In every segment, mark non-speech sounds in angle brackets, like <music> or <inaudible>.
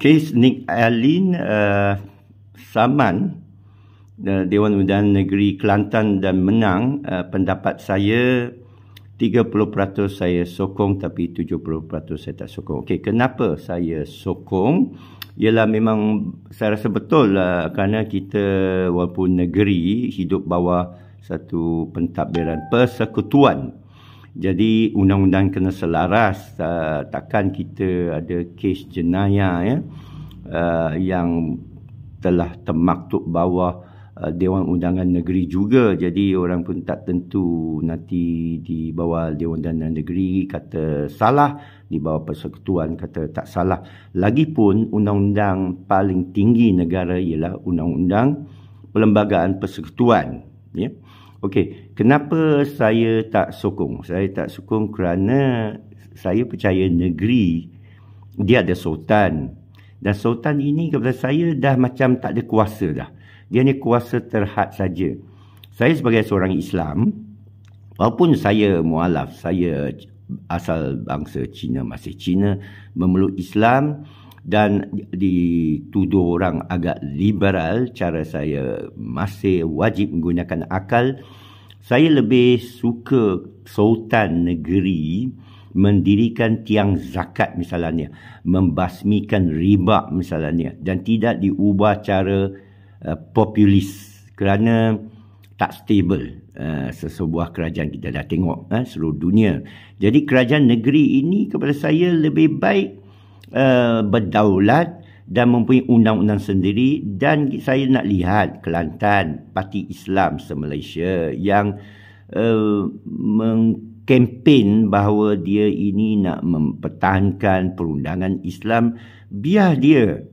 kes Nick Alin uh, saman uh, Dewan Undangan Negeri Kelantan dan menang uh, pendapat saya 30% saya sokong tapi 70% saya tak sokong. Okey, kenapa saya sokong? Ialah memang saya rasa betul lah kerana kita walaupun negeri hidup bawah satu pentadbiran persekutuan jadi undang-undang kena selaras uh, takkan kita ada kes jenayah ya uh, yang telah termaktub bawah uh, Dewan Undangan Negeri juga. Jadi orang pun tak tentu nanti di bawah Dewan Undangan Negeri kata salah, di bawah persekutuan kata tak salah. Lagipun undang-undang paling tinggi negara ialah undang-undang Perlembagaan Persekutuan ya. Yeah? Okey, kenapa saya tak sokong? Saya tak sokong kerana saya percaya negeri dia ada sultan. Dan sultan ini kepada saya dah macam tak ada kuasa dah. Dia ni kuasa terhad saja. Saya sebagai seorang Islam, walaupun saya mualaf, saya asal bangsa Cina, masih Cina, memeluk Islam, dan dituduh orang agak liberal cara saya masih wajib menggunakan akal saya lebih suka sultan negeri mendirikan tiang zakat misalnya membasmikan riba misalnya dan tidak diubah cara uh, populis kerana tak stable uh, sesebuah kerajaan kita dah tengok uh, seluruh dunia jadi kerajaan negeri ini kepada saya lebih baik Eh, berdaulat dan mempunyai undang-undang sendiri dan saya nak lihat Kelantan Parti Islam se-Malaysia yang uh, mengkempen bahawa dia ini nak mempertahankan perundangan Islam biar dia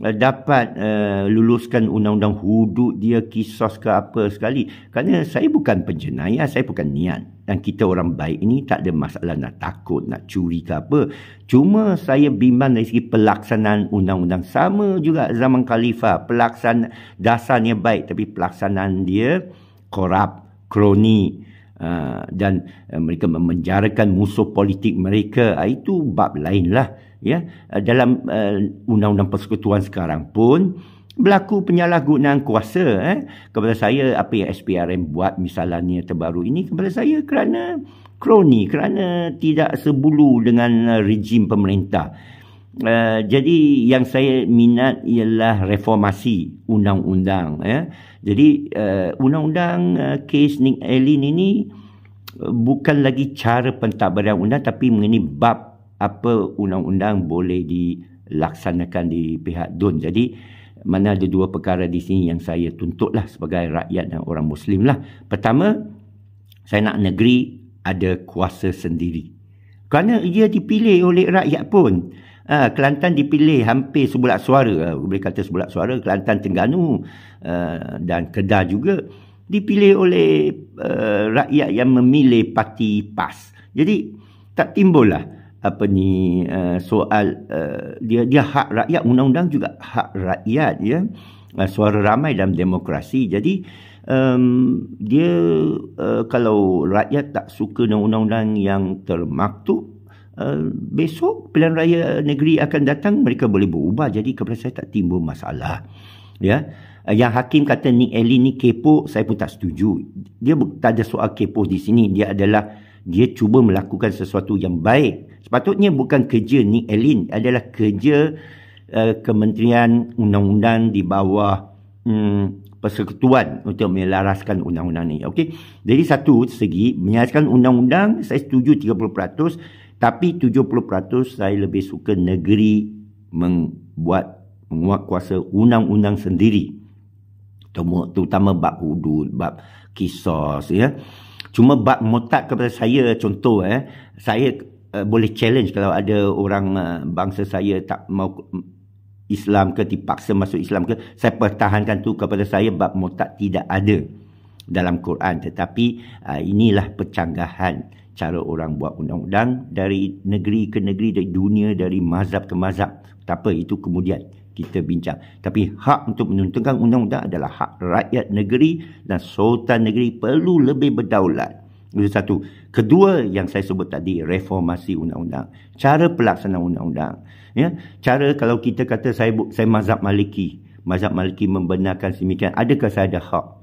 Eh, dapat uh, luluskan undang-undang hudud dia kisah ke apa sekali kerana saya bukan penjenayah saya bukan niat dan kita orang baik ini tak ada masalah nak takut nak curi ke apa cuma saya bimbang dari segi pelaksanaan undang-undang sama juga zaman khalifah pelaksanaan dasarnya baik tapi pelaksanaan dia korup kroni Ha, dan uh, mereka memenjarakan musuh politik mereka ha, itu bab lainlah. ya eh, dalam uh, undang-undang persekutuan sekarang pun berlaku penyalahgunaan kuasa eh kepada saya apa yang SPRM buat misalnya terbaru ini kepada saya kerana kroni kerana tidak sebulu dengan uh, rejim pemerintah Uh, jadi yang saya minat ialah reformasi undang-undang ya. Jadi eh, undang-undang uh, kes Nick Allen ini bukan lagi cara pentadbiran undang tapi mengenai bab apa undang-undang boleh dilaksanakan di pihak DUN. Jadi mana ada dua perkara di sini yang saya tuntutlah sebagai rakyat dan orang Muslim lah. Pertama, saya nak negeri ada kuasa sendiri. Kerana ia dipilih oleh rakyat pun. Ha, Kelantan dipilih hampir sebulat suara. Ha, boleh kata sebulat suara. Kelantan Tengganu uh, ha, dan Kedah juga. Dipilih oleh uh, rakyat yang memilih parti PAS. Jadi tak timbullah apa ni uh, soal uh, dia dia hak rakyat undang-undang juga hak rakyat ya uh, suara ramai dalam demokrasi jadi um, dia uh, kalau rakyat tak suka dengan undang-undang yang termaktub Eh, besok pilihan raya negeri akan datang mereka boleh berubah jadi kepada saya tak timbul masalah ya eh, yang hakim kata ni Eli ni kepo saya pun tak setuju dia tak ada soal kepo di sini dia adalah dia cuba melakukan sesuatu yang baik sepatutnya bukan kerja ni Elin adalah kerja uh, kementerian undang-undang di bawah hmm, persekutuan untuk melaraskan undang-undang ni Okay, jadi satu segi menyelaraskan undang-undang saya setuju tapi 70% saya lebih suka negeri membuat menguat kuasa undang-undang sendiri. Terutama bab hudud, bab kisos. Ya. Cuma bab motak kepada saya, contoh, eh, saya uh, boleh challenge kalau ada orang uh, bangsa saya tak mau Islam ke dipaksa masuk Islam ke, saya pertahankan tu kepada saya bab motak tidak ada dalam Quran tetapi uh, inilah pencanggahan cara orang buat undang-undang dari negeri ke negeri dari dunia dari mazhab ke mazhab tak apa itu kemudian kita bincang tapi hak untuk menuntunkan undang-undang adalah hak rakyat negeri dan sultan negeri perlu lebih berdaulat itu satu kedua yang saya sebut tadi reformasi undang-undang cara pelaksanaan undang-undang ya cara kalau kita kata saya saya mazhab maliki mazhab maliki membenarkan semikian adakah saya ada hak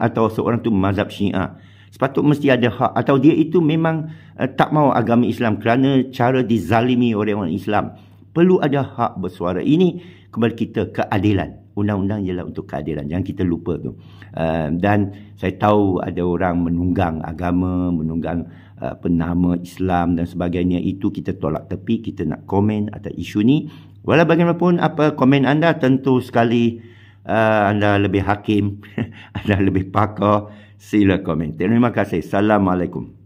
atau seorang tu mazhab syiah Sepatutnya mesti ada hak atau dia itu memang uh, tak mau agama Islam kerana cara dizalimi oleh orang Islam perlu ada hak bersuara ini kembali kita keadilan undang-undang ialah untuk keadilan jangan kita lupa tu uh, dan saya tahu ada orang menunggang agama menunggang uh, penama Islam dan sebagainya itu kita tolak tepi kita nak komen atas isu ni walau bagaimanapun apa komen anda tentu sekali uh, anda lebih hakim, <laughs> anda lebih pakar, sila komen. Terima kasih. Assalamualaikum.